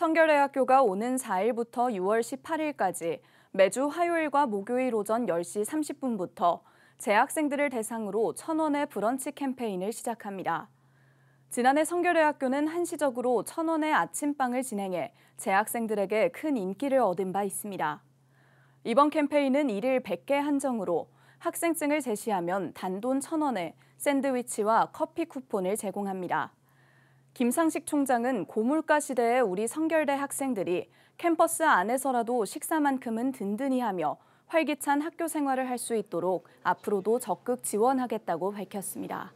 성결대학교가 오는 4일부터 6월 18일까지 매주 화요일과 목요일 오전 10시 30분부터 재학생들을 대상으로 천원의 브런치 캠페인을 시작합니다. 지난해 성결대학교는 한시적으로 천원의 아침빵을 진행해 재학생들에게 큰 인기를 얻은 바 있습니다. 이번 캠페인은 1일 100개 한정으로 학생증을 제시하면 단돈 천원에 샌드위치와 커피 쿠폰을 제공합니다. 김상식 총장은 고물가 시대에 우리 성결대 학생들이 캠퍼스 안에서라도 식사만큼은 든든히 하며 활기찬 학교 생활을 할 수 있도록 앞으로도 적극 지원하겠다고 밝혔습니다.